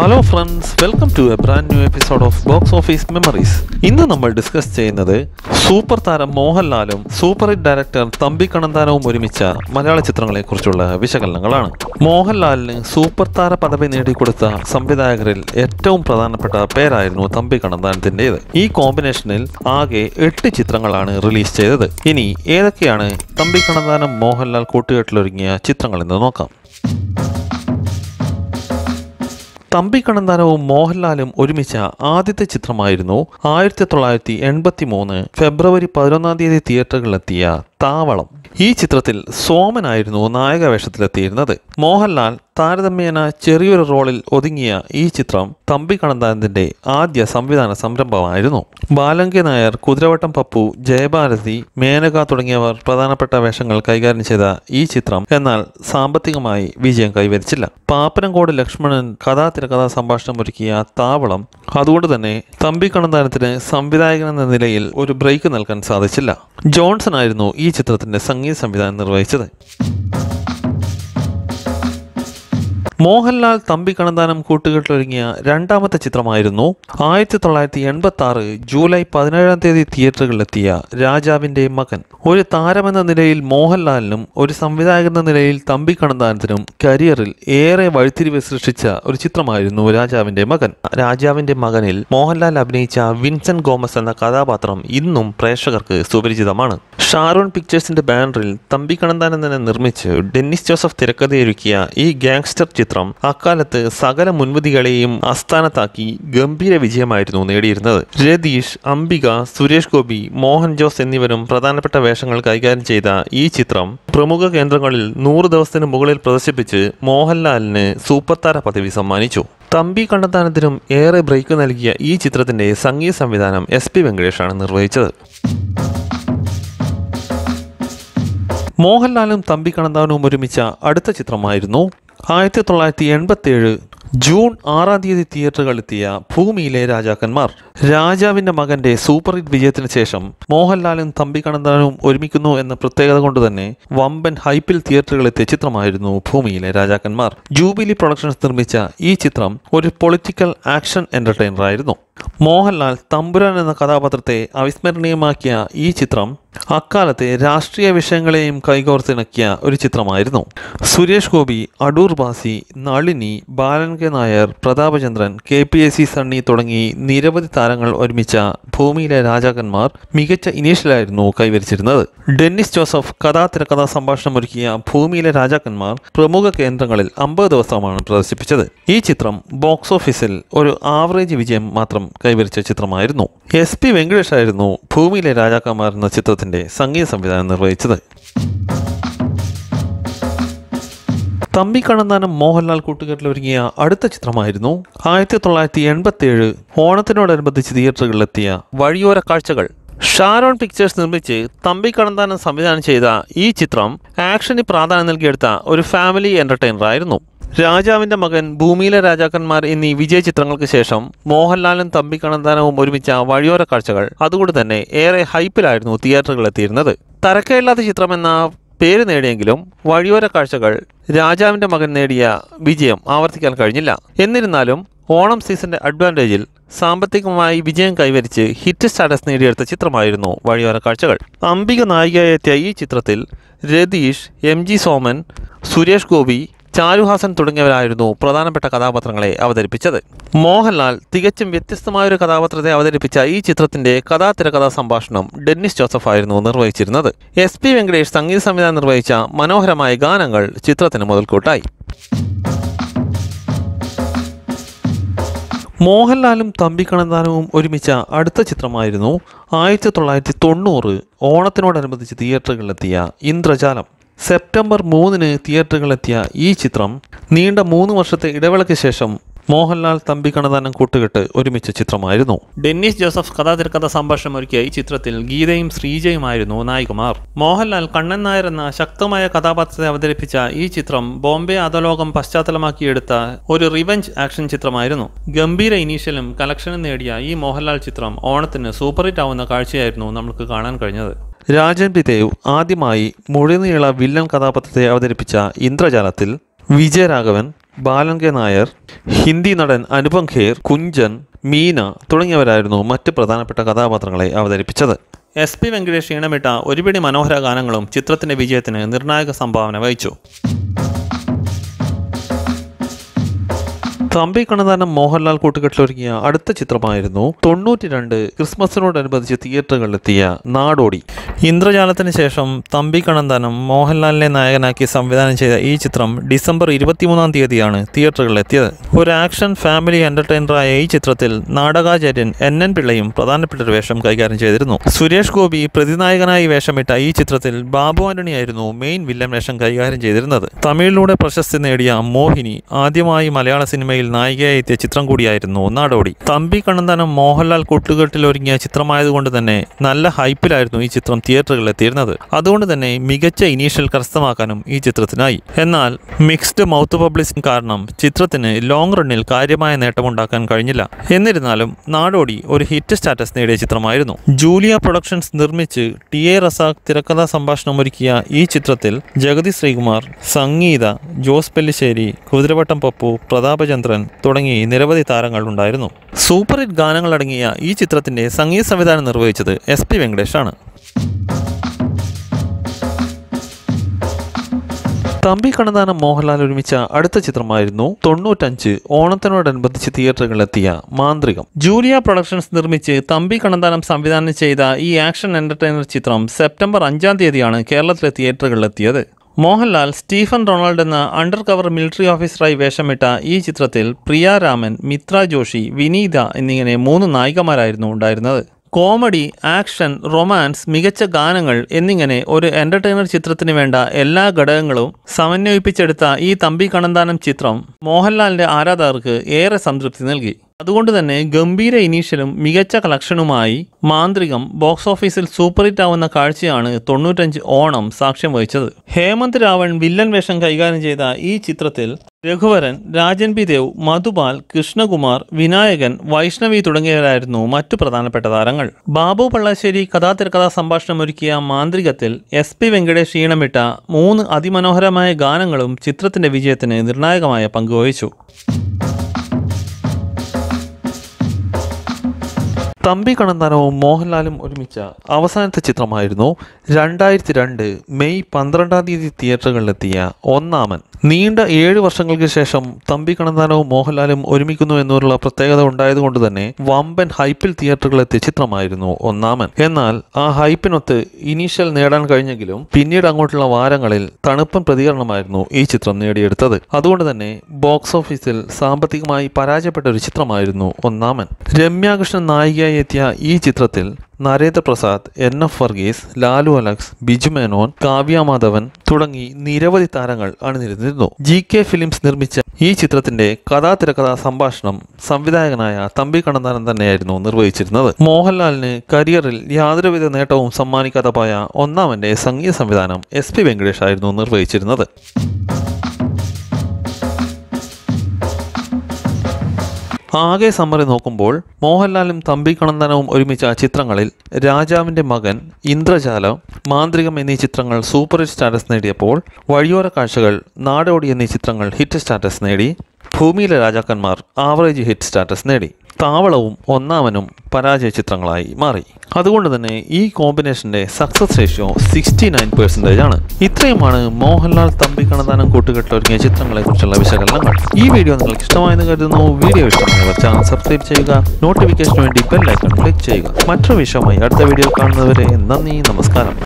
hello friends welcome to a brand new episode of box office memories ഇന്ന് നമ്മൾ discuss ചെയ്യുന്നത് super താരം മോഹൻലാലും സൂപ്പർ ഹിറ്റ് ഡയറക്ടർ തമ്പി കണന്താനവും ഒരുമിച്ച മലയാള ചിത്രങ്ങളെക്കുറിച്ചുള്ള വിശകലനങ്ങളാണ് മോഹൻലാലിന് സൂപ്പർ താര പദവി നേടിക്കൊടുത്ത സംവിധായകരിൽ ഏറ്റവും പ്രധാനപ്പെട്ട പേരായിരുന്നു തമ്പി കണന്താനത്തിൻ്റെത് ഈ കോമ്പിനേഷനിൽ ആകെ എട്ട് ചിത്രങ്ങളാണ് റിലീസ് ചെയ്തത് ഇനി ഏതൊക്കെയാണ് തമ്പി കണന്താനം മോഹൻലാൽ കൂട്ടുകെട്ടിലൊരുങ്ങിയ എന്ന് നോക്കാം തമ്പി കണന്താനവും മോഹൻലാലും ഒരുമിച്ച ആദ്യത്തെ ചിത്രമായിരുന്നു ആയിരത്തി തൊള്ളായിരത്തി എൺപത്തി മൂന്ന് ഫെബ്രുവരി പതിനൊന്നാം തീയതി തിയേറ്ററുകളിലെത്തിയ താവളം ഈ ചിത്രത്തിൽ സോമനായിരുന്നു നായക വേഷത്തിലെത്തിയിരുന്നത് മോഹൻലാൽ താരതമ്യേന ചെറിയൊരു റോളിൽ ഒതുങ്ങിയ ഈ ചിത്രം തമ്പി കണന്താനത്തിൻ്റെ ആദ്യ സംവിധാന സംരംഭമായിരുന്നു ബാലങ്കി നായർ കുതിരവട്ടം പപ്പു ജയഭാരതി മേനക തുടങ്ങിയവർ പ്രധാനപ്പെട്ട വേഷങ്ങൾ കൈകാര്യം ചെയ്ത ഈ ചിത്രം എന്നാൽ സാമ്പത്തികമായി വിജയം കൈവരിച്ചില്ല പാപ്പനംകോട് ലക്ഷ്മണൻ കഥാ തിരക്കഥാ സംഭാഷണം ഒരുക്കിയ താവളം അതുകൊണ്ട് തന്നെ തമ്പി കണന്താനത്തിന് സംവിധായകൻ എന്ന നിലയിൽ ഒരു ബ്രേക്ക് നൽകാൻ സാധിച്ചില്ല ജോൺസൺ ആയിരുന്നു ഈ ചിത്രത്തിൻ്റെ സംഗീത സംവിധാനം നിർവഹിച്ചത് മോഹൻലാൽ തമ്പി കണന്താനം കൂട്ടുകെട്ടൊരുങ്ങിയ രണ്ടാമത്തെ ചിത്രമായിരുന്നു ആയിരത്തി തൊള്ളായിരത്തി എൺപത്തി ആറ് ജൂലൈ പതിനേഴാം തീയതി തിയേറ്ററുകളിലെത്തിയ രാജാവിന്റെ മകൻ ഒരു താരമെന്ന നിലയിൽ മോഹൻലാലിനും ഒരു എന്ന നിലയിൽ തമ്പി കണന്താനത്തിനും കരിയറിൽ ഏറെ വഴിത്തിരിവ് സൃഷ്ടിച്ച ഒരു ചിത്രമായിരുന്നു രാജാവിന്റെ മകൻ രാജാവിന്റെ മകനിൽ മോഹൻലാൽ അഭിനയിച്ച വിൻസെന്റ് ഗോമസ് എന്ന കഥാപാത്രം ഇന്നും പ്രേക്ഷകർക്ക് സുപരിചിതമാണ് ഷാരോൺ പിക്ചേഴ്സിന്റെ ബാനറിൽ തമ്പി കണന്താനൻ തന്നെ നിർമ്മിച്ച് ഡെന്നിസ് ജോസഫ് തിരക്കഥയൊരുക്കിയ ഈ ഗാങ്സ്റ്റർ ചിത്രം ചിത്രം അക്കാലത്ത് സകല മുൻവിധികളെയും ആസ്ഥാനത്താക്കി ഗംഭീര വിജയമായിരുന്നു നേടിയിരുന്നത് രതീഷ് അംബിക സുരേഷ് ഗോപി മോഹൻ ജോസ് എന്നിവരും പ്രധാനപ്പെട്ട വേഷങ്ങൾ കൈകാര്യം ചെയ്ത ഈ ചിത്രം പ്രമുഖ കേന്ദ്രങ്ങളിൽ നൂറ് ദിവസത്തിന് മുകളിൽ പ്രദർശിപ്പിച്ച് മോഹൻലാലിന് സൂപ്പർ താര പദവി സമ്മാനിച്ചു തമ്പി കണ്ടെത്താനത്തിനും ഏറെ ബ്രേക്ക് നൽകിയ ഈ ചിത്രത്തിന്റെ സംഗീത സംവിധാനം എസ് പി വെങ്കടേഷാണ് നിർവഹിച്ചത് മോഹൻലാലും തമ്പി കണ്ണന്താനവും ഒരുമിച്ച അടുത്ത ചിത്രമായിരുന്നു ആയിരത്തി തൊള്ളായിരത്തി എൺപത്തിയേഴ് ജൂൺ ആറാം തീയതി തിയേറ്ററുകളെത്തിയ ഭൂമിയിലെ രാജാക്കന്മാർ രാജാവിന്റെ മകന്റെ സൂപ്പർ ഹിറ്റ് വിജയത്തിന് ശേഷം മോഹൻലാലും തമ്പികണന്ദനും ഒരുമിക്കുന്നു എന്ന പ്രത്യേകത കൊണ്ട് തന്നെ വമ്പൻ ഹൈപ്പിൽ തിയേറ്ററുകളെത്തിയ ചിത്രമായിരുന്നു ഭൂമിയിലെ രാജാക്കന്മാർ ജൂബിലി പ്രൊഡക്ഷൻസ് നിർമ്മിച്ച ഈ ചിത്രം ഒരു പൊളിറ്റിക്കൽ ആക്ഷൻ എന്റർടൈനർ ആയിരുന്നു മോഹൻലാൽ തമ്പുരാൻ എന്ന കഥാപാത്രത്തെ അവിസ്മരണീയമാക്കിയ ഈ ചിത്രം അക്കാലത്തെ രാഷ്ട്രീയ വിഷയങ്ങളെയും കൈകോർത്തിണക്കിയ ഒരു ചിത്രമായിരുന്നു Suresh Gopi Adoor Bhasi Nalini Balan K Nair Prathapachandran K P S C Sunny തുടങ്ങി നിരവധി താരങ്ങൾ ഒരുമിച്ച ഭൂമിയിലെ രാജാക്കന്മാർ മികച്ച ഇനീഷ്യലായിരുന്നു കൈവരിച്ചിരുന്നത് ഡെന്നിസ് ജോസഫ് കഥാ തിരക്കഥാ സംഭാഷണം ഒരുക്കിയ ഭൂമിയിലെ രാജാക്കന്മാർ പ്രമുഖ കേന്ദ്രങ്ങളിൽ അമ്പത് ദിവസമാണ് പ്രദർശിപ്പിച്ചത് ഈ ചിത്രം ബോക്സ് ഓഫീസിൽ ഒരു ആവറേജ് വിജയം മാത്രം കൈവരിച്ച ചിത്രമായിരുന്നു എസ് പി വെങ്കടേഷായിരുന്നു ഭൂമിയിലെ രാജാക്കന്മാർ എന്ന ചിത്രത്തിന്റെ സംഗീത സംവിധാനം നിർവഹിച്ചത് തമ്പി കണ്ണന്താനം മോഹൻലാൽ കൂട്ടുകാരിൽ ഒരുങ്ങിയ അടുത്ത ചിത്രമായിരുന്നു ആയിരത്തി തൊള്ളായിരത്തി എൺപത്തി ഏഴ് ഓണത്തിനോടനുബന്ധിച്ച് തിയേറ്ററുകളിലെത്തിയ വഴിയോര കാഴ്ചകൾ ഷാരോൺ പിക്ചേഴ്സ് നിർമ്മിച്ച് തമ്പി കണ്ണന്താനം സംവിധാനം ചെയ്ത ഈ ചിത്രം ആക്ഷന് പ്രാധാന്യം നൽകിയെടുത്ത ഒരു ഫാമിലി എന്റർടൈനർ ആയിരുന്നു രാജാവിന്റെ മകൻ ഭൂമിയിലെ രാജാക്കന്മാർ എന്നീ വിജയ ചിത്രങ്ങൾക്ക് ശേഷം മോഹൻലാലും തമ്പി കണ്ണന്താനവും ഒരുമിച്ച വഴിയോര കാഴ്ചകൾ അതുകൊണ്ട് തന്നെ ഏറെ ഹൈപ്പിലായിരുന്നു തിയേറ്ററുകളിലെത്തിയിരുന്നത് തരക്കേടില്ലാത്ത ചിത്രമെന്ന പേര് നേടിയെങ്കിലും വഴിയോര കാഴ്ചകൾ രാജാവിന്റെ മകൻ നേടിയ വിജയം ആവർത്തിക്കാൻ കഴിഞ്ഞില്ല എന്നിരുന്നാലും ഓണം സീസന്റെ അഡ്വാൻറ്റേജിൽ സാമ്പത്തികമായി വിജയം കൈവരിച്ച് ഹിറ്റ് സ്റ്റാറ്റസ് നേടിയെടുത്ത ചിത്രമായിരുന്നു വഴിയോര കാഴ്ചകൾ അംബിക നായികയായെത്തിയ ഈ ചിത്രത്തിൽ രതീഷ് എം ജി സോമൻ സുരേഷ് ഗോപി ചാരുഹാസൻ തുടങ്ങിയവരായിരുന്നു പ്രധാനപ്പെട്ട കഥാപാത്രങ്ങളെ അവതരിപ്പിച്ചത് മോഹൻലാൽ തികച്ചും ഒരു കഥാപാത്രത്തെ അവതരിപ്പിച്ച ഈ ചിത്രത്തിന്റെ കഥാ തിരക്കഥാ സംഭാഷണം ഡെന്നിസ് ജോസഫ് ആയിരുന്നു നിർവഹിച്ചിരുന്നത് എസ് പി വെങ്കടേഷ് സംഗീത സംവിധാനം നിർവഹിച്ച മനോഹരമായ ഗാനങ്ങൾ ചിത്രത്തിന് മുതൽക്കൂട്ടായി മോഹൻലാലും തമ്പി കണ്ണന്താനവും ഒരുമിച്ച അടുത്ത ചിത്രമായിരുന്നു ആയിരത്തി തൊള്ളായിരത്തി തൊണ്ണൂറ് ഓണത്തിനോടനുബന്ധിച്ച് തിയേറ്ററുകളിലെത്തിയ ഇന്ദ്രജാലം സെപ്റ്റംബർ മൂന്നിന് തിയേറ്ററുകളെത്തിയ ഈ ചിത്രം നീണ്ട മൂന്ന് വർഷത്തെ ഇടവേളയ്ക്ക് ശേഷം മോഹൻലാൽ തമ്പി കണതാനം കൂട്ടുകെട്ട് ഒരുമിച്ച ചിത്രമായിരുന്നു ഡെന്നിസ് ജോസഫ് കഥാതിരക്കഥ സംഭാഷണം ഒരുക്കിയ ഈ ചിത്രത്തിൽ ഗീതയും ശ്രീജയുമായിരുന്നു നായികുമാർ മോഹൻലാൽ കണ്ണൻ നായർ എന്ന ശക്തമായ കഥാപാത്രത്തെ അവതരിപ്പിച്ച ഈ ചിത്രം ബോംബെ അധലോകം പശ്ചാത്തലമാക്കിയെടുത്ത ഒരു റിവഞ്ച് ആക്ഷൻ ചിത്രമായിരുന്നു ഗംഭീര ഇനീഷ്യലും കളക്ഷനും നേടിയ ഈ മോഹൻലാൽ ചിത്രം ഓണത്തിന് സൂപ്പർ ഹിറ്റ് ആവുന്ന കാഴ്ചയായിരുന്നു നമുക്ക് കാണാൻ കഴിഞ്ഞത് രാജൻ പിതേവ് ആദ്യമായി മുഴുനീള വില്ലൻ കഥാപാത്രത്തെ അവതരിപ്പിച്ച ഇന്ദ്രജാലത്തിൽ വിജയരാഘവൻ ബാലൻ കെ നായർ ഹിന്ദി നടൻ അനുപം ഖേർ കുഞ്ചൻ മീന തുടങ്ങിയവരായിരുന്നു മറ്റ് പ്രധാനപ്പെട്ട കഥാപാത്രങ്ങളെ അവതരിപ്പിച്ചത് എസ് പി വെങ്കടേഷ് ഈണമിട്ട ഒരുപിടി മനോഹര ഗാനങ്ങളും ചിത്രത്തിൻ്റെ വിജയത്തിന് നിർണായക സംഭാവന വഹിച്ചു തമ്പി കണ്ണതാനം മോഹൻലാൽ കൂട്ടുകെട്ടിലൊരുങ്ങിയ അടുത്ത ചിത്രമായിരുന്നു തൊണ്ണൂറ്റി രണ്ട് ക്രിസ്മസിനോടനുബന്ധിച്ച് തിയേറ്ററുകളിലെത്തിയ നാടോടി ഇന്ദ്രജാലത്തിന് ശേഷം തമ്പി കണ്ണന്താനം മോഹൻലാലിനെ നായകനാക്കി സംവിധാനം ചെയ്ത ഈ ചിത്രം ഡിസംബർ ഇരുപത്തിമൂന്നാം തീയതിയാണ് തിയേറ്ററുകളിലെത്തിയത് ഒരു ആക്ഷൻ ഫാമിലി എന്റർടൈനറായ ഈ ചിത്രത്തിൽ നാടകാചാര്യൻ എൻ എൻ പിള്ളയും ഒരു വേഷം കൈകാര്യം ചെയ്തിരുന്നു സുരേഷ് ഗോപി പ്രതിനായകനായി വേഷമിട്ട ഈ ചിത്രത്തിൽ ബാബു ആന്റണിയായിരുന്നു മെയിൻ വില്ലൻ വേഷം കൈകാര്യം ചെയ്തിരുന്നത് തമിഴിലൂടെ പ്രശസ്തി നേടിയ മോഹിനി ആദ്യമായി മലയാള സിനിമയിൽ സിനിമയിൽ നായികയായി എത്തിയ ചിത്രം കൂടിയായിരുന്നു നാടോടി തമ്പി കണ്ണന്താനം മോഹൻലാൽ കൂട്ടുകെട്ടിൽ ഒരുങ്ങിയ ചിത്രമായതുകൊണ്ട് തന്നെ നല്ല ഹൈപ്പിലായിരുന്നു ഈ ചിത്രം തിയേറ്ററുകളിൽ എത്തിയിരുന്നത് അതുകൊണ്ട് തന്നെ മികച്ച ഇനീഷ്യൽ കരസ്ഥമാക്കാനും ഈ ചിത്രത്തിനായി എന്നാൽ മിക്സ്ഡ് മൗത്ത് പബ്ലിസിംഗ് കാരണം ചിത്രത്തിന് ലോങ് റണ്ണിൽ കാര്യമായ നേട്ടമുണ്ടാക്കാൻ കഴിഞ്ഞില്ല എന്നിരുന്നാലും നാടോടി ഒരു ഹിറ്റ് സ്റ്റാറ്റസ് നേടിയ ചിത്രമായിരുന്നു ജൂലിയ പ്രൊഡക്ഷൻസ് നിർമ്മിച്ച് ടി എ റസാഖ് തിരക്കഥാ സംഭാഷണം ഒരുക്കിയ ഈ ചിത്രത്തിൽ ജഗതി ശ്രീകുമാർ സംഗീത ജോസ് പെല്ലിശ്ശേരി കുതിരവട്ടം പപ്പു പ്രതാപചന്ദ്രൻ ചന്ദ്രൻ തുടങ്ങി നിരവധി താരങ്ങൾ ഉണ്ടായിരുന്നു സൂപ്പർ ഹിറ്റ് ഗാനങ്ങളടങ്ങിയ ഈ ചിത്രത്തിന്റെ സംഗീത സംവിധാനം നിർവഹിച്ചത് എസ് പി വെങ്കടേഷാണ് തമ്പി കണ്ണദാനം മോഹൻലാൽ ഒരുമിച്ച അടുത്ത ചിത്രമായിരുന്നു തൊണ്ണൂറ്റഞ്ച് ഓണത്തിനോടനുബന്ധിച്ച് തിയേറ്ററുകളിലെത്തിയ മാന്ത്രികം ജൂലിയ പ്രൊഡക്ഷൻസ് നിർമ്മിച്ച് തമ്പി കണ്ണദാനം സംവിധാനം ചെയ്ത ഈ ആക്ഷൻ എന്റർടൈനർ ചിത്രം സെപ്റ്റംബർ അഞ്ചാം തീയതിയാണ് കേരളത്തിലെ തിയേറ്ററുകളിലെത്തിയത് മോഹൻലാൽ സ്റ്റീഫൻ റൊണാൾഡ് എന്ന അണ്ടർ കവർ മിലിറ്ററി ഓഫീസറായി വേഷമിട്ട ഈ ചിത്രത്തിൽ പ്രിയ രാമൻ മിത്ര ജോഷി വിനീത എന്നിങ്ങനെ മൂന്ന് നായികമാരായിരുന്നു ഉണ്ടായിരുന്നത് കോമഡി ആക്ഷൻ റൊമാൻസ് മികച്ച ഗാനങ്ങൾ എന്നിങ്ങനെ ഒരു എൻ്റർടൈനർ ചിത്രത്തിന് വേണ്ട എല്ലാ ഘടകങ്ങളും സമന്വയിപ്പിച്ചെടുത്ത ഈ തമ്പി കണന്താനം ചിത്രം മോഹൻലാലിൻ്റെ ആരാധകർക്ക് ഏറെ സംതൃപ്തി നൽകി അതുകൊണ്ട് തന്നെ ഗംഭീര ഇനീഷ്യലും മികച്ച കളക്ഷനുമായി മാന്ത്രികം ബോക്സ് ഓഫീസിൽ സൂപ്പർ ഹിറ്റ് ആവുന്ന കാഴ്ചയാണ് തൊണ്ണൂറ്റഞ്ച് ഓണം സാക്ഷ്യം വഹിച്ചത് ഹേമന്ത് രാവൺ വില്ലൻ വേഷം കൈകാര്യം ചെയ്ത ഈ ചിത്രത്തിൽ രഘുവരൻ രാജൻ പി ദേവ് മധുപാൽ കൃഷ്ണകുമാർ വിനായകൻ വൈഷ്ണവി തുടങ്ങിയവരായിരുന്നു മറ്റു പ്രധാനപ്പെട്ട താരങ്ങൾ ബാബു പള്ളാശ്ശേരി കഥാതിരക്കഥാ സംഭാഷണം ഒരുക്കിയ മാന്ത്രികത്തിൽ എസ് പി വെങ്കടേഷ് ഈണമിട്ട മൂന്ന് അതിമനോഹരമായ ഗാനങ്ങളും ചിത്രത്തിന്റെ വിജയത്തിന് നിർണായകമായ പങ്കുവഹിച്ചു തമ്പി കണ്ണന്താനവും മോഹൻലാലും ഒരുമിച്ച അവസാനത്തെ ചിത്രമായിരുന്നു രണ്ടായിരത്തി രണ്ട് മെയ് പന്ത്രണ്ടാം തീയതി തിയേറ്ററുകളിലെത്തിയ ഒന്നാമൻ നീണ്ട ഏഴ് വർഷങ്ങൾക്ക് ശേഷം തമ്പി കണന്താനവും മോഹൻലാലും ഒരുമിക്കുന്നു എന്നുള്ള പ്രത്യേകത ഉണ്ടായതുകൊണ്ട് തന്നെ വമ്പൻ ഹൈപ്പിൽ തിയേറ്ററുകളെത്തിയ ചിത്രമായിരുന്നു ഒന്നാമൻ എന്നാൽ ആ ഹൈപ്പിനൊത്ത് ഇനീഷ്യൽ നേടാൻ കഴിഞ്ഞെങ്കിലും പിന്നീട് അങ്ങോട്ടുള്ള വാരങ്ങളിൽ തണുപ്പൻ പ്രതികരണമായിരുന്നു ഈ ചിത്രം നേടിയെടുത്തത് അതുകൊണ്ട് തന്നെ ബോക്സ് ഓഫീസിൽ സാമ്പത്തികമായി പരാജയപ്പെട്ട ഒരു ചിത്രമായിരുന്നു ഒന്നാമൻ രമ്യാകൃഷ്ണൻ നായികയായി എത്തിയ ഈ ചിത്രത്തിൽ നരേന്ദ്ര പ്രസാദ് എൻ എഫ് വർഗീസ് ലാലു അലക്സ് ബിജു മേനോൻ കാവ്യ മാധവൻ തുടങ്ങി നിരവധി താരങ്ങൾ അണിനിരുന്നിരുന്നു ജി കെ ഫിലിംസ് നിർമ്മിച്ച ഈ ചിത്രത്തിന്റെ കഥാ തിരക്കഥാ സംഭാഷണം സംവിധായകനായ തമ്പി കണ്ണന്താനം തന്നെയായിരുന്നു നിർവഹിച്ചിരുന്നത് മോഹൻലാലിന് കരിയറിൽ യാതൊരുവിധ നേട്ടവും സമ്മാനിക്കാതെ പോയ ഒന്നാമന്റെ സംഗീത സംവിധാനം എസ് പി വെങ്കടേഷ് ആയിരുന്നു നിർവഹിച്ചിരുന്നത് ആകെ സമ്മറി നോക്കുമ്പോൾ മോഹൻലാലും തമ്പിക്കണന്തനവും ഒരുമിച്ച ചിത്രങ്ങളിൽ രാജാവിൻ്റെ മകൻ ഇന്ദ്രജാലം മാന്ത്രികം എന്നീ ചിത്രങ്ങൾ സൂപ്പർ ഹിറ്റ് സ്റ്റാറ്റസ് നേടിയപ്പോൾ വഴിയോര കാഴ്ചകൾ നാടോടി എന്നീ ചിത്രങ്ങൾ ഹിറ്റ് സ്റ്റാറ്റസ് നേടി ഭൂമിയിലെ രാജാക്കന്മാർ ആവറേജ് ഹിറ്റ് സ്റ്റാറ്റസ് നേടി താവളവും ഒന്നാമനും പരാജയ ചിത്രങ്ങളായി മാറി അതുകൊണ്ട് തന്നെ ഈ കോമ്പിനേഷന്റെ success ratio sixty nine percentage ആണ് ഇത്രയുമാണ് മോഹൻലാൽ തമ്പി കണദാനം കൂട്ടുകെട്ടിൽ ഒരുങ്ങിയ ചിത്രങ്ങളെക്കുറിച്ചുള്ള വിശകലനങ്ങൾ ഈ വീഡിയോ നിങ്ങൾക്ക് ഇഷ്ടമായെന്ന് കരുതുന്നു വീഡിയോ ഇഷ്ടമായവർ ചാനൽ സബ്സ്ക്രൈബ് ചെയ്യുക നോട്ടിഫിക്കേഷന് വേണ്ടി ബെൽ ഐക്കൺ ക്ലിക്ക് ചെയ്യുക മറ്റൊരു വിഷയമായി അടുത്ത വീഡിയോ കാണുന്നവരെ നന്ദി നമസ്കാരം